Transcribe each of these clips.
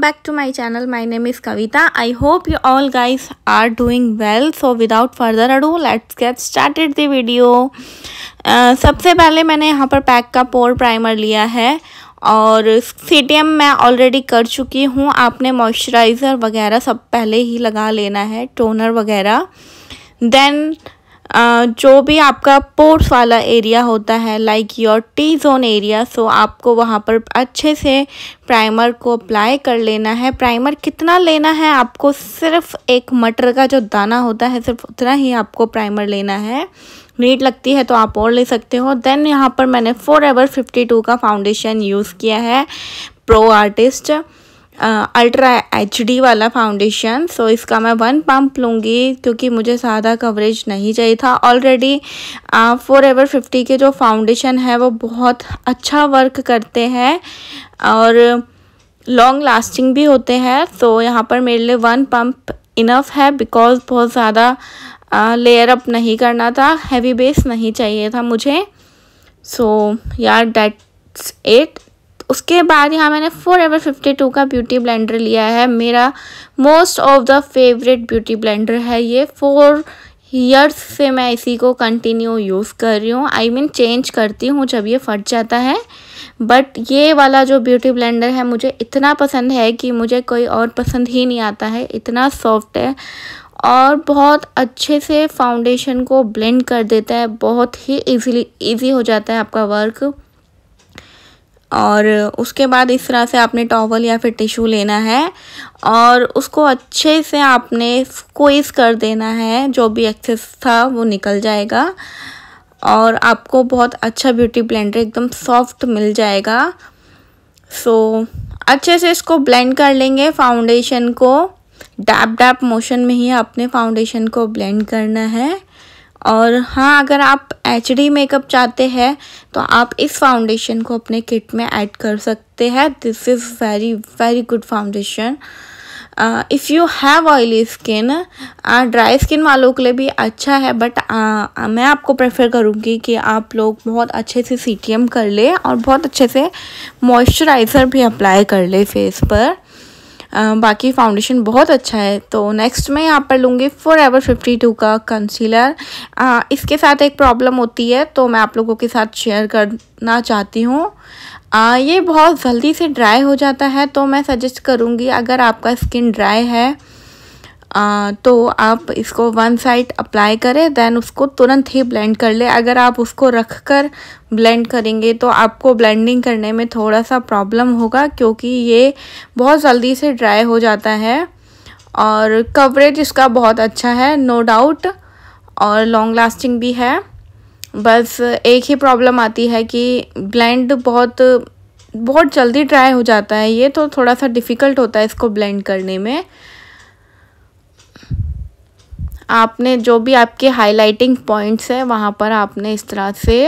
welcome back to my channel my name is kavita i hope you all guys are doing well so without further ado let's get started the video uh, सबसे पहले मैंने यहाँ पर pack का pore primer लिया है और CTM मैं ऑलरेडी कर चुकी हूँ आपने मॉइस्चराइज़र वगैरह सब पहले ही लगा लेना है टोनर वगैरह देन जो भी आपका पोर्स वाला एरिया होता है like your T zone area so आपको वहाँ पर अच्छे से प्राइमर को अप्लाई कर लेना है प्राइमर कितना लेना है आपको सिर्फ एक मटर का जो दाना होता है सिर्फ उतना ही आपको प्राइमर लेना है नीट लगती है तो आप और ले सकते हो देन यहाँ पर मैंने फोर एवर फिफ्टी टू का फाउंडेशन यूज़ किया है pro artist ultra H D वाला फाउंडेशन सो so इसका मैं वन पम्प लूँगी क्योंकि मुझे सादा कवरेज नहीं चाहिए था ऑलरेडी फोर एवर फिफ्टी के जो फाउंडेशन है वो बहुत अच्छा वर्क करते हैं और लॉन्ग लास्टिंग भी होते हैं सो so यहाँ पर मेरे लिए वन पम्प इनफ है बिकॉज़ बहुत ज़्यादा लेयर अप नहीं करना था हैवी बेस नहीं चाहिए था मुझे सो यार डेट्स इट उसके बाद यहाँ मैंने फोर एवर फिफ्टी टू का ब्यूटी ब्लेंडर लिया है मेरा most of the favourite beauty blender है ये फोर ईयर्स से मैं इसी को कंटिन्यू यूज़ कर रही हूँ आई मीन चेंज करती हूँ जब ये फट जाता है बट ये वाला जो ब्यूटी ब्लेंडर है मुझे इतना पसंद है कि मुझे कोई और पसंद ही नहीं आता है इतना सॉफ्ट है और बहुत अच्छे से फाउंडेशन को ब्लेंड कर देता है बहुत ही इजीली इजी हो जाता है आपका वर्क और उसके बाद इस तरह से आपने टॉवल या फिर टिश्यू लेना है और उसको अच्छे से आपने स्क्वीज़ कर देना है जो भी एक्सेस था वो निकल जाएगा और आपको बहुत अच्छा ब्यूटी ब्लेंडर एकदम सॉफ्ट मिल जाएगा सो so, अच्छे से इसको ब्लेंड कर लेंगे फाउंडेशन को डैप डैप मोशन में ही आपने फाउंडेशन को ब्लेंड करना है और हाँ अगर आप एच डी मेकअप चाहते हैं तो आप इस फाउंडेशन को अपने किट में ऐड कर सकते हैं this is very very good foundation if you have oily skin dry skin वालों के लिए भी अच्छा है बट uh, मैं आपको प्रेफर करूँगी कि आप लोग बहुत अच्छे से सी कर ले और बहुत अच्छे से मॉइस्चराइज़र भी अप्लाई कर ले फेस पर बाकी फाउंडेशन बहुत अच्छा है तो नेक्स्ट मैं यहाँ पर लूँगी फोर एवर फिफ्टी टू का कंसीलर इसके साथ एक प्रॉब्लम होती है तो मैं आप लोगों के साथ शेयर करना चाहती हूँ ये बहुत जल्दी से ड्राई हो जाता है तो मैं सजेस्ट करूँगी अगर आपका स्किन ड्राई है आ, तो आप इसको वन साइड अप्लाई करें देन उसको तुरंत ही ब्लेंड कर ले अगर आप उसको रख कर ब्लेंड करेंगे तो आपको ब्लेंडिंग करने में थोड़ा सा प्रॉब्लम होगा क्योंकि ये बहुत जल्दी से ड्राई हो जाता है और कवरेज इसका बहुत अच्छा है नो डाउट और लॉन्ग लास्टिंग भी है बस एक ही प्रॉब्लम आती है कि ब्लेंड बहुत बहुत जल्दी ड्राई हो जाता है ये तो थोड़ा सा डिफ़िकल्ट होता है इसको ब्लेंड करने में आपने जो भी आपके हाइलाइटिंग पॉइंट्स हैं वहाँ पर आपने इस तरह से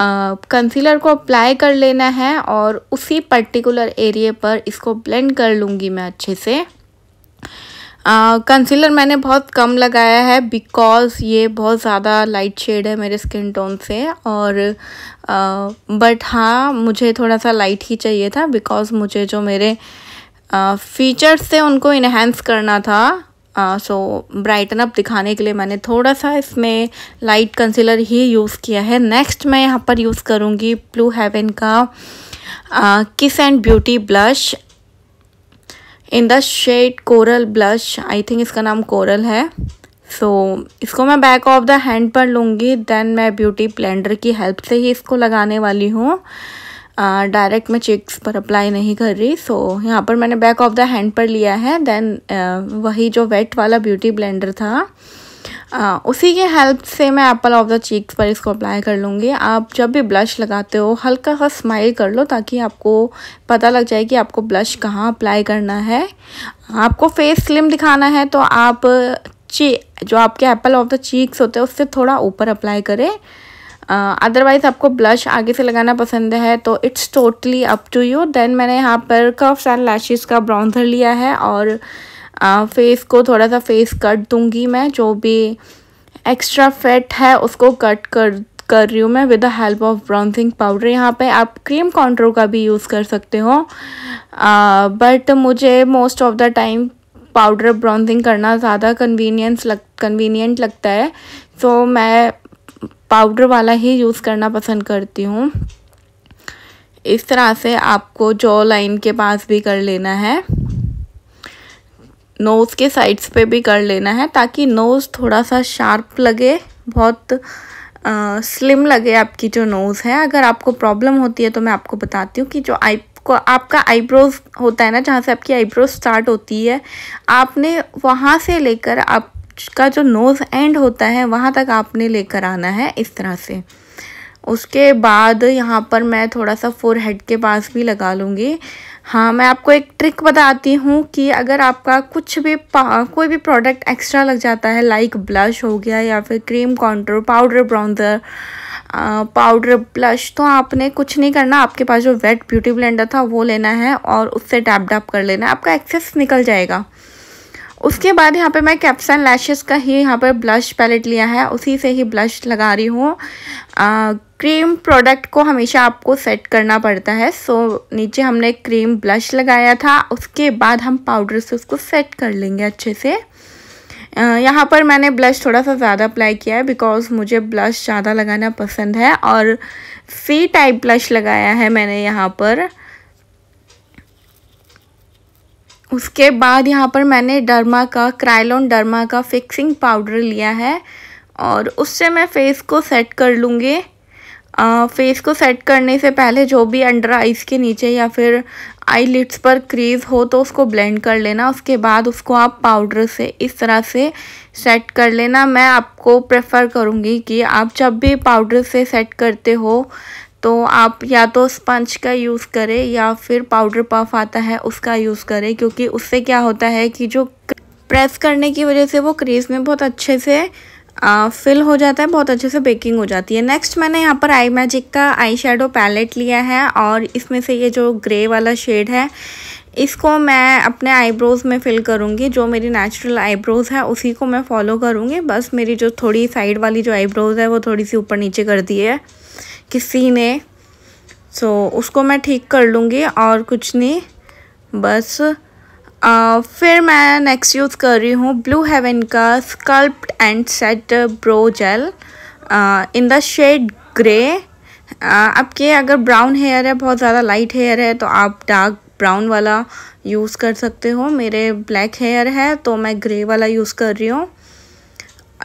कंसीलर को अप्लाई कर लेना है और उसी पर्टिकुलर एरिए पर इसको ब्लेंड कर लूँगी मैं अच्छे से कंसीलर uh, मैंने बहुत कम लगाया है बिकॉज़ ये बहुत ज़्यादा लाइट शेड है मेरे स्किन टोन से और बट uh, हाँ मुझे थोड़ा सा लाइट ही चाहिए था बिकॉज़ मुझे जो मेरे फीचर्स थे उनको इन्हेंस करना था सो ब्राइटन अप दिखाने के लिए मैंने थोड़ा सा इसमें लाइट कंसीलर ही यूज़ किया है नेक्स्ट मैं यहाँ पर यूज़ करूँगी ब्लू हेवन का kiss and beauty blush in the shade coral blush I think इसका नाम कोरल है सो so, इसको मैं बैक ऑफ द हैंड पर लूँगी देन मैं ब्यूटी ब्लेंडर की हेल्प से ही इसको लगाने वाली हूँ डायरेक्ट मैं चिक्स पर अप्लाई नहीं कर रही सो so, यहाँ पर मैंने बैक ऑफ द हैंड पर लिया है देन वही जो वेट वाला ब्यूटी ब्लेंडर था आ, उसी के हेल्प से मैं एप्पल ऑफ द चीक्स पर इसको अप्लाई कर लूँगी आप जब भी ब्लश लगाते हो हल्का सा स्माइल कर लो ताकि आपको पता लग जाए कि आपको ब्लश कहाँ अप्लाई करना है आपको फेस स्लिम दिखाना है तो आप ची जो आपके एप्पल ऑफ द चीक्स होते हैं उससे थोड़ा ऊपर अप्लाई करें अदरवाइज़ आपको ब्लश आगे से लगाना पसंद है तो it's totally up to you then मैंने यहाँ पर कफ्स एंड लैशेज़ का ब्राउन्जर लिया है और फेस को थोड़ा सा फेस कट दूँगी मैं जो भी एक्स्ट्रा फैट है उसको कट कर कर रही हूँ मैं with the help of bronzing powder यहाँ पे आप क्रीम काउंटर का भी यूज़ कर सकते हो बट मुझे most of the time powder bronzing करना ज़्यादा कन्वीनियंस लग कन्वीनियंट लगता है सो so, मैं पाउडर वाला ही यूज़ करना पसंद करती हूँ इस तरह से आपको जॉ लाइन के पास भी कर लेना है नोज़ के साइड्स पे भी कर लेना है ताकि नोज़ थोड़ा सा शार्प लगे बहुत आ, स्लिम लगे आपकी जो नोज़ है अगर आपको प्रॉब्लम होती है तो मैं आपको बताती हूँ कि जो आई को आपका आईब्रोज होता है ना जहाँ से आपकी आईब्रोज स्टार्ट होती है आपने वहाँ से लेकर आप का जो नोज़ एंड होता है वहाँ तक आपने लेकर आना है इस तरह से उसके बाद यहाँ पर मैं थोड़ा सा फोर हेड के पास भी लगा लूँगी हाँ मैं आपको एक ट्रिक बताती हूँ कि अगर आपका कुछ भी कोई भी प्रोडक्ट एक्स्ट्रा लग जाता है लाइक ब्लश हो गया या फिर cream contour powder bronzer powder blush तो आपने कुछ नहीं करना आपके पास जो वेट ब्यूटी ब्लेंडर था वो लेना है और उससे टैप डैप कर लेना है आपका एक्सेस निकल जाएगा उसके बाद यहाँ पे मैं कैप्सन लैशेस का ही यहाँ पे ब्लश पैलेट लिया है उसी से ही ब्लश लगा रही हूँ क्रीम प्रोडक्ट को हमेशा आपको सेट करना पड़ता है सो नीचे हमने क्रीम ब्लश लगाया था उसके बाद हम पाउडर से उसको सेट कर लेंगे अच्छे से यहाँ पर मैंने ब्लश थोड़ा सा ज़्यादा अप्लाई किया है बिकॉज मुझे ब्लश ज़्यादा लगाना पसंद है और सी टाइप ब्लश लगाया है मैंने यहाँ पर उसके बाद यहाँ पर मैंने डर्मा का क्राइलॉन डर्मा का फिक्सिंग पाउडर लिया है और उससे मैं फेस को सेट कर लूँगी फेस को सेट करने से पहले जो भी अंडर आइज़ के नीचे या फिर आई पर क्रीज हो तो उसको ब्लेंड कर लेना उसके बाद उसको आप पाउडर से इस तरह से सेट कर लेना मैं आपको प्रेफर करूँगी कि आप जब भी पाउडर से सेट करते हो तो आप या तो स्पंज का यूज़ करें या फिर पाउडर पफ आता है उसका यूज़ करें क्योंकि उससे क्या होता है कि जो प्रेस करने की वजह से वो क्रीज में बहुत अच्छे से आ, फिल हो जाता है बहुत अच्छे से बेकिंग हो जाती है नेक्स्ट मैंने यहाँ पर आई मैजिक का आई शेडो पैलेट लिया है और इसमें से ये जो ग्रे वाला शेड है इसको मैं अपने आईब्रोज़ में फिल करूँगी जो मेरी नेचुरल आईब्रोज़ है उसी को मैं फॉलो करूँगी बस मेरी जो थोड़ी साइड वाली जो आईब्रोज़ है वो थोड़ी सी ऊपर नीचे कर दी है किसी ने सो so, उसको मैं ठीक कर लूँगी और कुछ नहीं बस आ, फिर मैं नेक्स्ट यूज़ कर रही हूँ ब्लू हेवन का sculpt and set brow gel in the shade grey आपके अगर ब्राउन हेयर है बहुत ज़्यादा लाइट हेयर है तो आप डार्क ब्राउन वाला यूज़ कर सकते हो मेरे ब्लैक हेयर है तो मैं ग्रे वाला यूज़ कर रही हूँ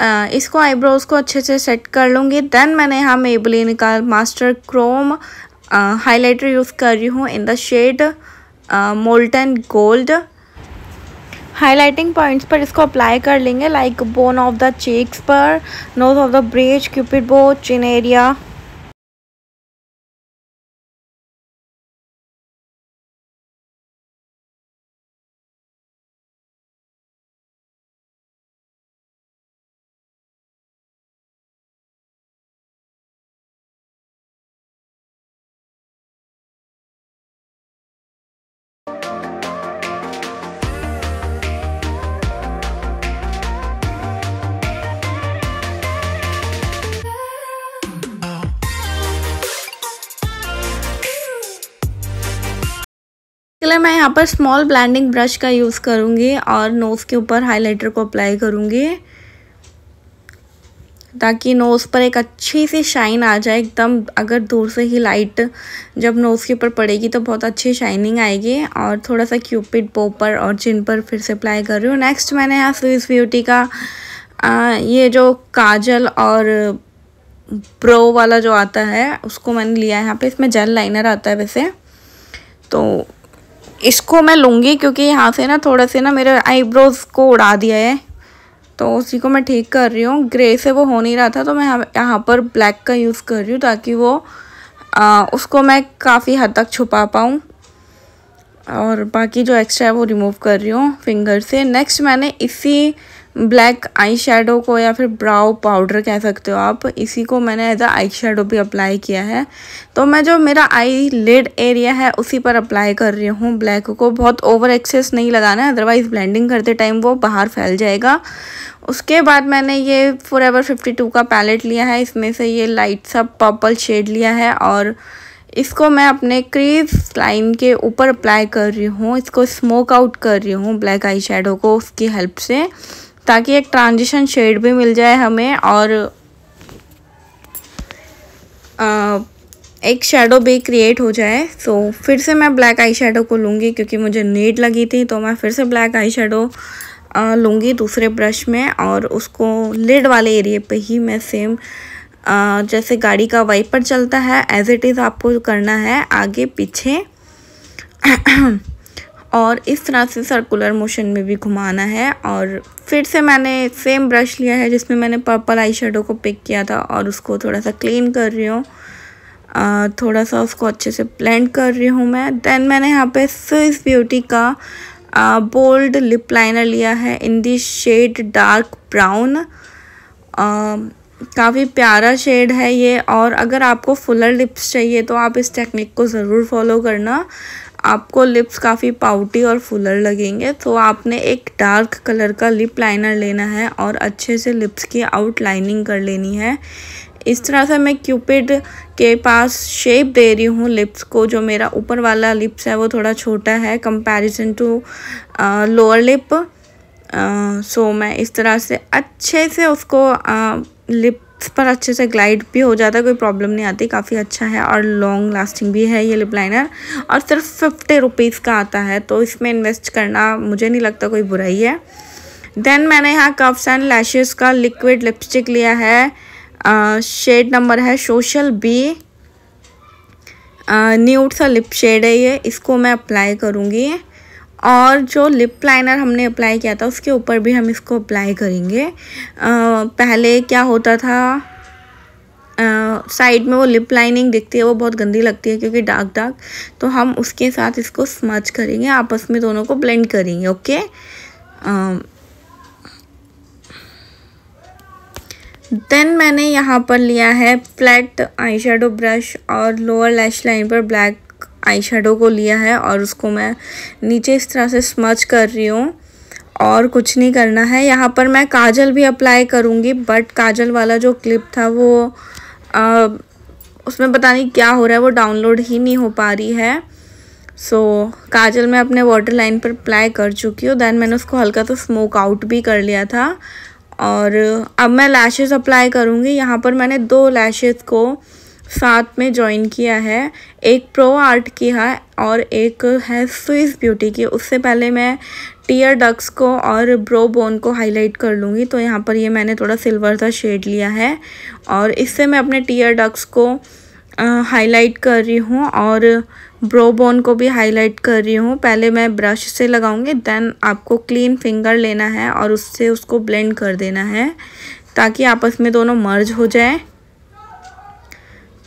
आ, इसको आईब्रोज़ को अच्छे से सेट कर लूँगी देन मैंने यहाँ मेबलिन का मास्टर क्रोम हाइलाइटर यूज़ कर रही हूँ in the shade molten gold highlighting points पर इसको अप्लाई कर लेंगे like bone of the cheeks पर nose of the bridge cupid bow chin area लिए मैं यहाँ पर स्मॉल ब्लैंडिंग ब्रश का यूज़ करूँगी और नोज़ के ऊपर हाइलाइटर को अप्लाई करूँगी ताकि नोज़ पर एक अच्छी सी शाइन आ जाए एकदम अगर दूर से ही लाइट जब नोज़ के ऊपर पड़ेगी तो बहुत अच्छी शाइनिंग आएगी और थोड़ा सा क्यूपिड पो पर और चिन पर फिर से अप्लाई कर रही हूँ नेक्स्ट मैंने यहाँ स्विस ब्यूटी का आ, ये जो काजल और प्रो वाला जो आता है उसको मैंने लिया है यहाँ पे इसमें जेल लाइनर आता है वैसे तो इसको मैं लूँगी क्योंकि यहाँ से ना थोड़ा से ना मेरे आईब्रोज़ को उड़ा दिया है तो उसी को मैं ठीक कर रही हूँ ग्रे से वो हो नहीं रहा था तो मैं यहाँ पर ब्लैक का यूज़ कर रही हूँ ताकि वो आ, उसको मैं काफ़ी हद तक छुपा पाऊँ और बाकी जो एक्स्ट्रा है वो रिमूव कर रही हूँ फिंगर से नेक्स्ट मैंने इसी ब्लैक आई शेडो को या फिर ब्राउ पाउडर कह सकते हो आप इसी को मैंने एज अ आई शेडो भी अप्लाई किया है तो मैं जो मेरा आई लिड एरिया है उसी पर अप्लाई कर रही हूँ ब्लैक को बहुत ओवर एक्सेस नहीं लगाना है अदरवाइज़ ब्लेंडिंग करते टाइम वो बाहर फैल जाएगा उसके बाद मैंने ये फोर एवर फिफ्टी टू का पैलेट लिया है इसमें से ये लाइट सा पर्पल शेड लिया है और इसको मैं अपने क्रीज लाइन के ऊपर अप्लाई कर रही हूँ इसको स्मोक आउट कर रही हूँ ब्लैक आई शेडो को उसकी हेल्प से ताकि एक ट्रांजिशन शेड भी मिल जाए हमें और आ, एक शेडो भी क्रिएट हो जाए सो फिर से मैं ब्लैक आई शेडो को लूँगी क्योंकि मुझे नीड लगी थी तो मैं फिर से ब्लैक आई शेडो लूँगी दूसरे ब्रश में और उसको लिड वाले एरिए पे ही मैं सेम आ, जैसे गाड़ी का वाइपर चलता है एज इट इज़ आपको करना है आगे पीछे और इस तरह से सर्कुलर मोशन में भी घुमाना है और फिर से मैंने सेम ब्रश लिया है जिसमें मैंने पर्पल आई को पिक किया था और उसको थोड़ा सा क्लीन कर रही हूँ थोड़ा सा उसको अच्छे से ब्लेंड कर रही हूँ मैं देन मैंने यहाँ पे स्विस ब्यूटी का बोल्ड लिप लाइनर लिया है in the shade dark brown काफ़ी प्यारा शेड है ये और अगर आपको फुलर लिप्स चाहिए तो आप इस टेक्निक को ज़रूर फॉलो करना आपको लिप्स काफ़ी पाउटी और फुलर लगेंगे तो आपने एक डार्क कलर का लिप लाइनर लेना है और अच्छे से लिप्स की आउटलाइनिंग कर लेनी है इस तरह से मैं क्यूपिड के पास शेप दे रही हूँ लिप्स को जो मेरा ऊपर वाला लिप्स है वो थोड़ा छोटा है comparison to lower lip so मैं इस तरह से अच्छे से उसको लिप पर अच्छे से ग्लाइड भी हो जाता है कोई प्रॉब्लम नहीं आती काफ़ी अच्छा है और लॉन्ग लास्टिंग भी है ये लिप लाइनर और सिर्फ फिफ्टी रुपीज़ का आता है तो इसमें इन्वेस्ट करना मुझे नहीं लगता कोई बुराई है देन मैंने यहाँ कफ्स एंड लैशेस का लिक्विड लिपस्टिक लिया है शेड नंबर है सोशल बी न्यूट सा लिप शेड है ये इसको मैं अप्लाई करूँगी और जो लिप लाइनर हमने अप्लाई किया था उसके ऊपर भी हम इसको अप्लाई करेंगे आ, पहले क्या होता था साइड में वो लिप लाइनिंग दिखती है वो बहुत गंदी लगती है क्योंकि डार्क डार्क तो हम उसके साथ इसको स्मच करेंगे आपस में दोनों को ब्लेंड करेंगे ओके देन मैंने यहाँ पर लिया है फ्लैट आई ब्रश और लोअर लैश लाइन पर ब्लैक आई को लिया है और उसको मैं नीचे इस तरह से स्मच कर रही हूँ और कुछ नहीं करना है यहाँ पर मैं काजल भी अप्लाई करूँगी बट काजल वाला जो क्लिप था वो आ, उसमें पता नहीं क्या हो रहा है वो डाउनलोड ही नहीं हो पा रही है सो so, काजल मैं अपने वाटर लाइन पर अप्लाई कर चुकी हूँ देन मैंने उसको हल्का सा स्मोक आउट भी कर लिया था और अब मैं लैशेज अप्लाई करूँगी यहाँ पर मैंने दो लैशेज़ को साथ में ज्वाइन किया है एक प्रो आर्ट की है और एक है स्विस ब्यूटी की उससे पहले मैं टीयर डक्स को और ब्रो बोन को हाईलाइट कर लूँगी तो यहाँ पर ये मैंने थोड़ा सिल्वर सा शेड लिया है और इससे मैं अपने टीयर डक्स को हाईलाइट कर रही हूँ और ब्रो बोन को भी हाईलाइट कर रही हूँ पहले मैं ब्रश से लगाऊँगी देन आपको क्लीन फिंगर लेना है और उससे उसको ब्लेंड कर देना है ताकि आपस में दोनों मर्ज हो जाए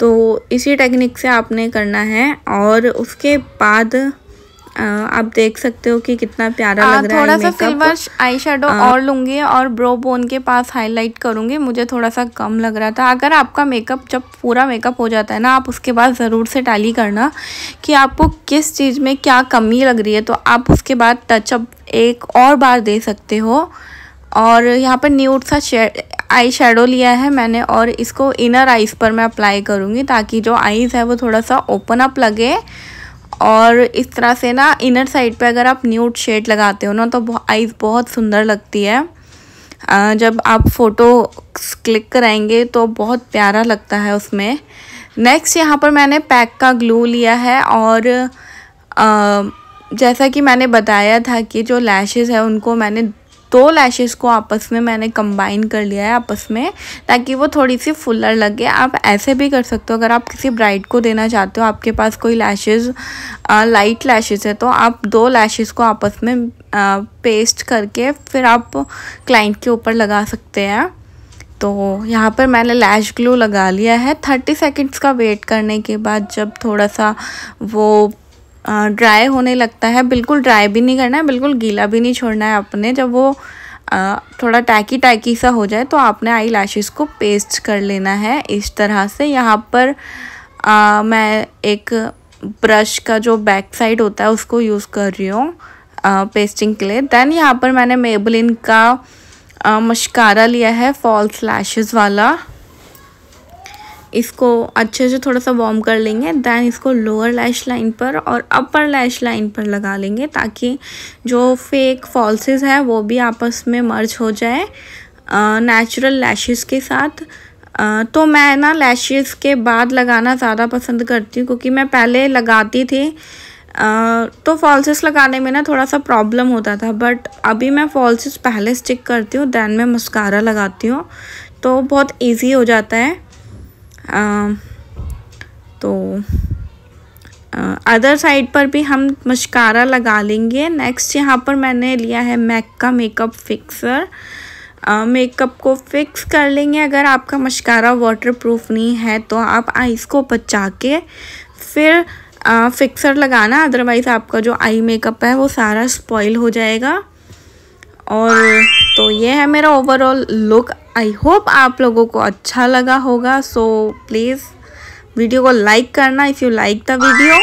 तो इसी टेक्निक से आपने करना है और उसके बाद आप देख सकते हो कि कितना प्यारा आ, लग रहा है थोड़ा सा सिल्वर आई शेडो और लूँगी और ब्रो बोन के पास हाईलाइट करूँगी मुझे थोड़ा सा कम लग रहा था अगर आपका मेकअप जब पूरा मेकअप हो जाता है ना आप उसके बाद ज़रूर से टैली करना कि आपको किस चीज़ में क्या कमी लग रही है तो आप उसके बाद टचअप एक और बार दे सकते हो और यहाँ पर न्यूट सा आई शेडो लिया है मैंने और इसको इनर आइज़ पर मैं अप्लाई करूँगी ताकि जो आइज़ है वो थोड़ा सा ओपन अप लगे और इस तरह से ना इनर साइड पे अगर आप न्यूट शेड लगाते हो ना तो आइज़ बहुत सुंदर लगती है जब आप फ़ोटो क्लिक कराएंगे तो बहुत प्यारा लगता है उसमें नेक्स्ट यहाँ पर मैंने पैक का ग्लू लिया है और आ, जैसा कि मैंने बताया था कि जो लैशेज़ है उनको मैंने दो लैशेस को आपस में मैंने कंबाइन कर लिया है आपस में ताकि वो थोड़ी सी फुलर लगे आप ऐसे भी कर सकते हो अगर आप किसी ब्राइड को देना चाहते हो आपके पास कोई लैशेस लाइट लैशेस है तो आप दो लैशेस को आपस में आ, पेस्ट करके फिर आप क्लाइंट के ऊपर लगा सकते हैं तो यहाँ पर मैंने लैश ग्लू लगा लिया है थर्टी सेकेंड्स का वेट करने के बाद जब थोड़ा सा वो ड्राई होने लगता है बिल्कुल ड्राई भी नहीं करना है बिल्कुल गीला भी नहीं छोड़ना है आपने जब वो थोड़ा टैकी टैकी सा हो जाए तो आपने आई लैशेज़ को पेस्ट कर लेना है इस तरह से यहाँ पर आ, मैं एक ब्रश का जो बैक साइड होता है उसको यूज़ कर रही हूँ पेस्टिंग के लिए देन यहाँ पर मैंने मेबलिन का मशकारा लिया है फॉल्स लैशेज़ वाला इसको अच्छे से थोड़ा सा वॉर्म कर लेंगे दैन इसको लोअर लैश लाइन पर और अपर लैश लाइन पर लगा लेंगे ताकि जो फेक फॉल्सेस है वो भी आपस में मर्ज हो जाए नेचुरल लैशेस के साथ आ, तो मैं ना लैशेस के बाद लगाना ज़्यादा पसंद करती हूँ क्योंकि मैं पहले लगाती थी आ, तो फॉल्सेस लगाने में ना थोड़ा सा प्रॉब्लम होता था बट अभी मैं फॉल्सेस पहले स्टिक करती हूँ दैन मैं मस्कारा लगाती हूँ तो बहुत इजी हो जाता है तो अदर साइड पर भी हम मस्कारा लगा लेंगे नेक्स्ट यहाँ पर मैंने लिया है मैक का मेकअप फिक्सर मेकअप को फिक्स कर लेंगे अगर आपका मस्कारा वाटरप्रूफ नहीं है तो आप आइस को बचा के फिर आ, फिक्सर लगाना अदरवाइज़ आपका जो आई मेकअप है वो सारा स्पॉइल हो जाएगा और तो ये है मेरा ओवरऑल लुक आई होप आप लोगों को अच्छा लगा होगा सो प्लीज़ वीडियो को लाइक करना if you like the video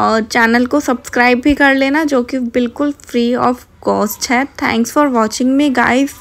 और चैनल को सब्सक्राइब भी कर लेना जो कि बिल्कुल फ्री ऑफ कॉस्ट है thanks for watching me guys